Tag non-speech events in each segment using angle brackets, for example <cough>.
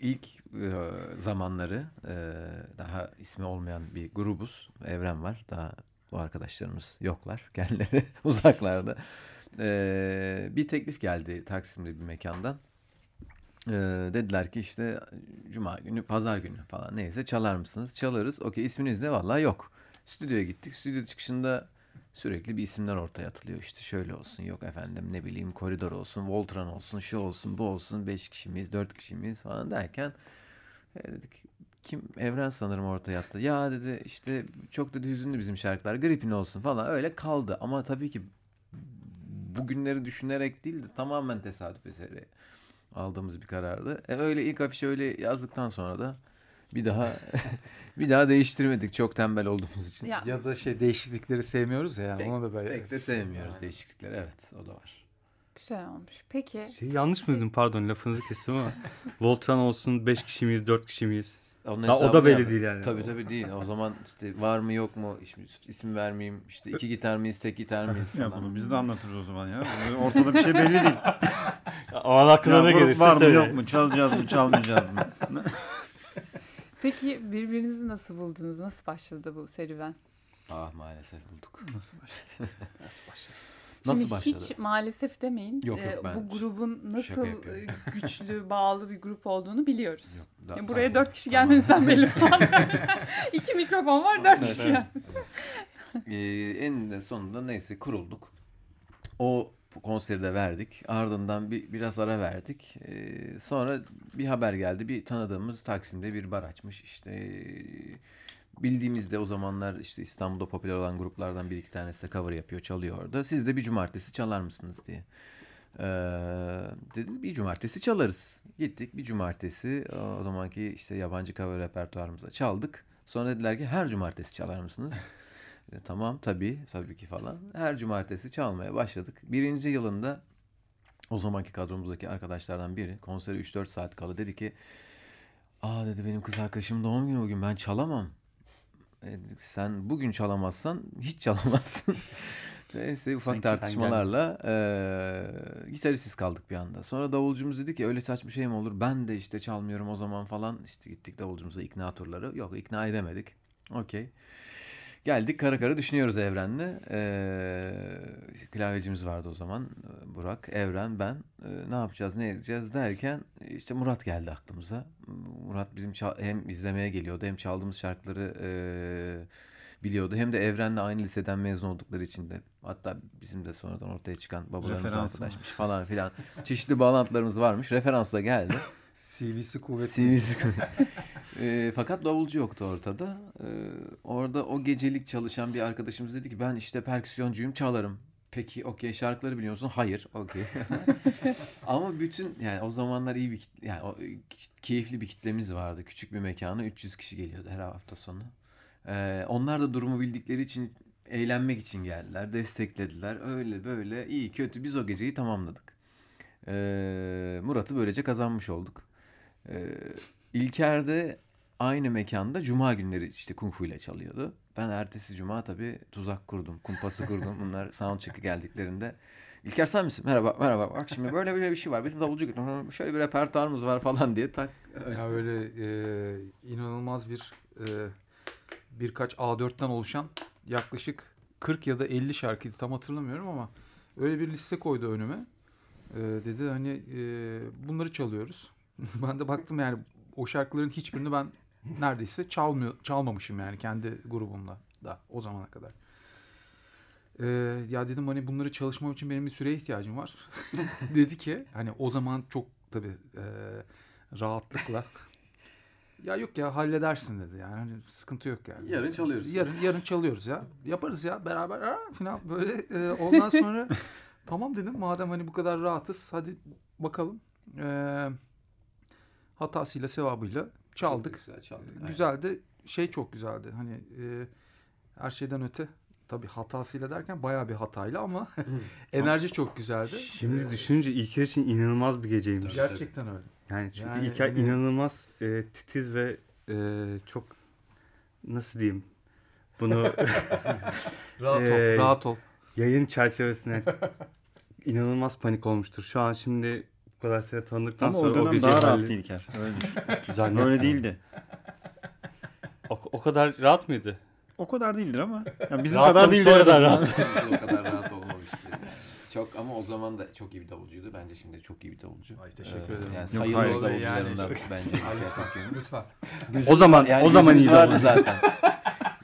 İlk e, zamanları e, daha ismi olmayan bir grubuz. Evren var. Daha bu arkadaşlarımız yoklar. <laughs> Kendileri uzaklarda. E, bir teklif geldi Taksim'de bir mekandan. dediler ki işte cuma günü, pazar günü falan neyse çalar mısınız? Çalarız. Okey isminiz ne? vallahi yok. Stüdyoya gittik. Stüdyo çıkışında sürekli bir isimler ortaya atılıyor. İşte şöyle olsun yok efendim ne bileyim koridor olsun, Voltran olsun, şu olsun, bu olsun, beş kişimiz miyiz, dört kişi falan derken e, dedik kim Evren sanırım ortaya attı. Ya dedi işte çok dedi hüzünlü bizim şarkılar. Gripin olsun falan öyle kaldı. Ama tabii ki bugünleri düşünerek değil de tamamen tesadüf eseri aldığımız bir karardı. E öyle ilk afişi öyle yazdıktan sonra da bir daha <laughs> bir daha değiştirmedik çok tembel olduğumuz için. Ya, ya da şey değişiklikleri sevmiyoruz ya yani onu da böyle. Pek de sevmiyoruz yani. değişiklikleri evet o da var. Güzel olmuş. Peki. Şey, yanlış mı dedim pardon lafınızı kestim ama <laughs> Voltran olsun 5 kişi miyiz 4 kişi miyiz? Onun ha, o da belli yani. değil yani. Tabii tabii değil. O zaman işte var mı yok mu isim, isim vermeyeyim. İşte iki gitar mıyız tek gitar mıyız <laughs> ya bunu biz de anlatırız o zaman ya. Ortada bir şey belli değil. O an aklına ya, ne gelirse Var mı yok mu çalacağız mı çalmayacağız mı? Peki birbirinizi nasıl buldunuz? Nasıl başladı bu serüven? Ah maalesef bulduk. Nasıl başladı? <laughs> nasıl başladı? Şimdi nasıl başladı? hiç maalesef demeyin. Yok, ee, yok, ben bu grubun nasıl e, <laughs> güçlü, bağlı bir grup olduğunu biliyoruz. Yok, da, yani buraya dört kişi tamam. gelmenizden belli <laughs> falan. İki mikrofon var, dört kişi. Evet. ee, eninde sonunda neyse kurulduk. O konseri de verdik. Ardından bir biraz ara verdik. Ee, sonra bir haber geldi. Bir tanıdığımız Taksim'de bir bar açmış. İşte bildiğimizde o zamanlar işte İstanbul'da popüler olan gruplardan bir iki tanesi de cover yapıyor, çalıyor orada. Siz de bir cumartesi çalar mısınız diye. Ee, dedi bir cumartesi çalarız. Gittik bir cumartesi o zamanki işte yabancı cover repertuarımıza çaldık. Sonra dediler ki her cumartesi çalar mısınız? E, tamam tabii tabii ki falan. Her cumartesi çalmaya başladık. Birinci yılında o zamanki kadromuzdaki arkadaşlardan biri konseri 3-4 saat kalı dedi ki Aa dedi benim kız arkadaşım doğum günü bugün ben çalamam. E, sen bugün çalamazsan hiç çalamazsın. <laughs> Neyse ufak Sanki tartışmalarla e, gitarisiz kaldık bir anda. Sonra davulcumuz dedi ki öyle saçma şey mi olur? Ben de işte çalmıyorum o zaman falan. İşte gittik davulcumuza ikna turları. Yok ikna edemedik. Okey. Geldik kara kara düşünüyoruz Evren'le. Ee, klavyecimiz vardı o zaman e, Burak, Evren, ben. Ee, ne yapacağız, ne edeceğiz derken işte Murat geldi aklımıza. Murat bizim hem izlemeye geliyordu hem çaldığımız şarkıları e, biliyordu. Hem de Evren'le aynı liseden mezun oldukları için de. Hatta bizim de sonradan ortaya çıkan babalarımız arkadaşmış falan filan. Çeşitli bağlantılarımız varmış. Referansla geldi. <laughs> CV'si kuvvetli. CV'si kuvvetli. <laughs> e, fakat davulcu yoktu ortada. E, orada o gecelik çalışan bir arkadaşımız dedi ki ben işte perküsyoncuyum çalarım. Peki okey şarkıları biliyor musun? Hayır okey. <laughs> Ama bütün yani o zamanlar iyi bir kitle, yani o, keyifli bir kitlemiz vardı. Küçük bir mekana 300 kişi geliyordu her hafta sonu. Ee, onlar da durumu bildikleri için eğlenmek için geldiler, desteklediler. Öyle böyle iyi kötü biz o geceyi tamamladık. Ee, Murat'ı böylece kazanmış olduk. Ee, İlker'de aynı mekanda cuma günleri işte kung fu ile çalıyordu. Ben ertesi cuma tabii tuzak kurdum, kumpası kurdum. Bunlar sound soundcheck'e geldiklerinde. İlker sen misin? Merhaba, merhaba. Bak şimdi böyle böyle bir şey var. Bizim davulcu şöyle bir repertuarımız var falan diye tak. Ya böyle e, inanılmaz bir e, birkaç A4'ten oluşan yaklaşık 40 ya da 50 şarkıydı tam hatırlamıyorum ama öyle bir liste koydu önüme. Ee, dedi hani e, bunları çalıyoruz. <laughs> ben de baktım yani o şarkıların hiçbirini ben neredeyse çalmıyor çalmamışım yani kendi grubumla da o zamana kadar. Ee, ya dedim hani bunları çalışmam için benim bir süreye ihtiyacım var. <laughs> dedi ki hani o zaman çok tabii e, rahatlıkla <laughs> ya yok ya halledersin dedi yani hani sıkıntı yok yani. Yarın çalıyoruz. Yarın yarın çalıyoruz ya. Yaparız ya beraber aa, falan böyle e, ondan sonra Tamam dedim madem hani bu kadar rahatız hadi bakalım. Ee, hatasıyla sevabıyla çaldık. Çok güzel çaldık. Ee, güzeldi. Aynen. Şey çok güzeldi. Hani e, her şeyden öte tabii hatasıyla derken baya bir hatayla ama <laughs> enerji çok güzeldi. Şimdi düşününce İlker için inanılmaz bir geceymiş. Gerçekten öyle. Yani çünkü yani, İlker yani... inanılmaz e, titiz ve e, çok nasıl diyeyim bunu <laughs> rahat ol, e, rahat ol yayın çerçevesine <laughs> inanılmaz panik olmuştur. Şu an şimdi bu kadar sene tanıdıktan Ama sonra o dönem o gece daha rahat İlker. Öyle, <laughs> Öyle değildi. O, o kadar rahat mıydı? O kadar değildir ama. Yani bizim Rahatlamış kadar değildir. Sonradan rahat. o kadar rahat olmamıştı. Çok ama o zaman da çok iyi bir davulcuydu. Bence şimdi çok iyi bir davulcu. Ay teşekkür ederim. Yani sayılı Yok, davulcularından yani, şey- bence. Hayır, lütfen. O zaman yani o zaman iyi davulcu zaten.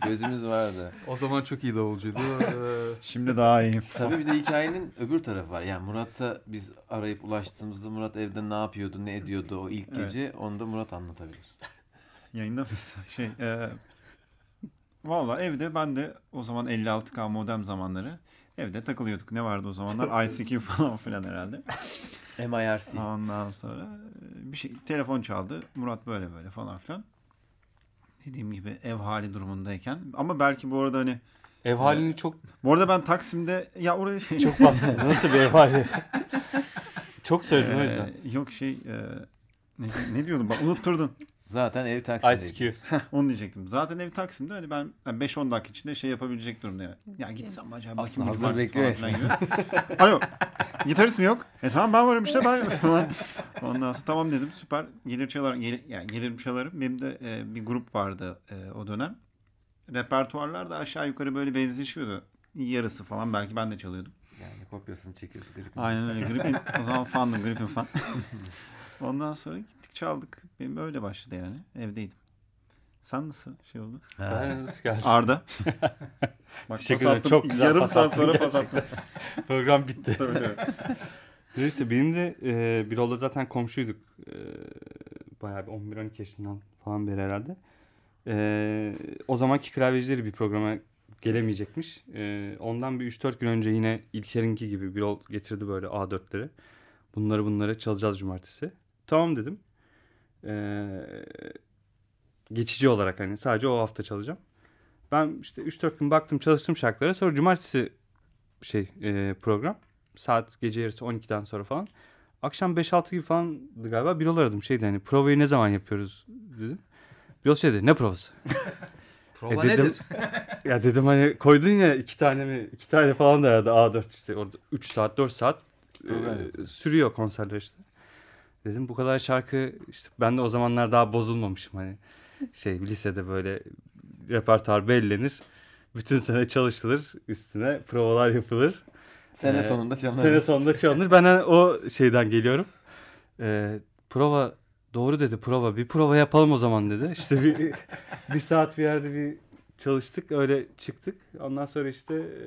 Gözümüz vardı. O zaman çok iyi davulcuydu. <laughs> Ee, Şimdi daha iyiyim. Tabii bir de hikayenin öbür tarafı var. Yani Murat'a biz arayıp ulaştığımızda Murat evde ne yapıyordu, ne ediyordu o ilk gece. Evet. Onu da Murat anlatabilir. Yayında mıyız? Şey, e, Valla evde ben de o zaman 56K modem zamanları evde takılıyorduk. Ne vardı o zamanlar? <laughs> ICQ falan filan herhalde. MIRC. Ondan sonra e, bir şey telefon çaldı. Murat böyle böyle falan filan dediğim gibi ev hali durumundayken. Ama belki bu arada hani Ev e, halini çok... Bu arada ben Taksim'de ya oraya şey... Çok bahsettim. Nasıl bir ev hali? çok söyledim ee, o e, yüzden. Yok şey... E... Ne, ne diyordum? Bak unutturdun. Zaten ev Taksim'deydi. Ice Cube. onu diyecektim. Zaten ev Taksim'de hani ben yani 5-10 dakika içinde şey yapabilecek durumda yani. Ya gitsem acaba Aslında hazır bekliyor. Alo gitarist mi yok? E tamam ben varım işte ben. Ondan sonra tamam dedim süper gelir çalar Gel, yani gelir çalarım. Benim de e, bir grup vardı e, o dönem. Repertuarlar da aşağı yukarı böyle benzeşiyordu. Yarısı falan belki ben de çalıyordum. Yani kopyasını çekiyorduk Aynen öyle. Griffin, o zaman fandım Grip'in fan. <laughs> Ondan sonra gittik çaldık. Benim öyle başladı yani. Evdeydim. Sen nasıl şey oldu? Ben nasıl geldim? Arda. <laughs> Bak Teşekkür ederim. Çok güzel Yarım saat sonra pas <laughs> Program bitti. tabii tabii. <laughs> Neyse benim de e, Birol'la zaten komşuyduk. E, bayağı bir 11-12 yaşından falan beri herhalde. E, o zamanki klavyecileri bir programa gelemeyecekmiş. E, ondan bir 3-4 gün önce yine İlker'inki gibi Birol getirdi böyle A4'leri. Bunları bunları çalacağız cumartesi. Tamam dedim. Ee, geçici olarak hani sadece o hafta çalacağım. Ben işte 3-4 gün baktım çalıştım şarkılara. Sonra cumartesi şey e, program. Saat gece yarısı 12'den sonra falan. Akşam 5-6 gibi falandı galiba. Birol aradım şeydi hani provayı ne zaman yapıyoruz dedim. bir şey dedi ne provası? <laughs> Prova e dedim, nedir? <laughs> ya dedim hani koydun ya iki tane mi iki tane falan da ya da A4 işte orada 3 saat 4 saat e, sürüyor konserler işte. Dedim bu kadar şarkı işte ben de o zamanlar daha bozulmamışım hani şey lisede böyle repertuar bellenir. Bütün sene çalışılır üstüne provalar yapılır. Sene ee, sonunda çalınır. Sene sonunda çalınır. ben hani o şeyden geliyorum. Ee, prova doğru dedi prova bir prova yapalım o zaman dedi. İşte bir, bir saat bir yerde bir çalıştık öyle çıktık. Ondan sonra işte e,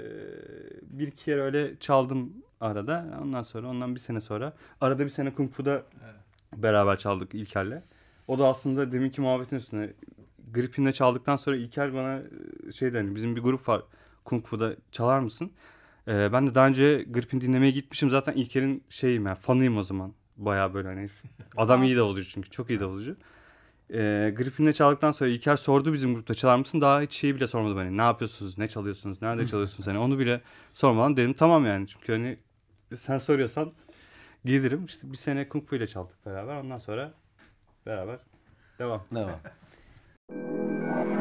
bir iki kere öyle çaldım arada. Ondan sonra ondan bir sene sonra arada bir sene Kung Fu'da evet. beraber çaldık İlker'le. O da aslında deminki muhabbetin üstüne Gripin'le çaldıktan sonra İlker bana e, şey dedi hani bizim bir grup var Kung Fu'da çalar mısın? Ee, ben de daha önce Gripin dinlemeye gitmişim. Zaten İlker'in şeyim yani fanıyım o zaman. Baya böyle hani <laughs> adam iyi de olucu çünkü çok iyi de olucu e, Griffin'le çaldıktan sonra İlker sordu bizim grupta çalar mısın? Daha hiç şeyi bile sormadı hani ne yapıyorsunuz, ne çalıyorsunuz, nerede çalıyorsunuz hani onu bile sormadan dedim tamam yani çünkü hani sen soruyorsan gelirim. İşte bir sene Kung Fu ile çaldık beraber ondan sonra beraber devam. Devam. <laughs>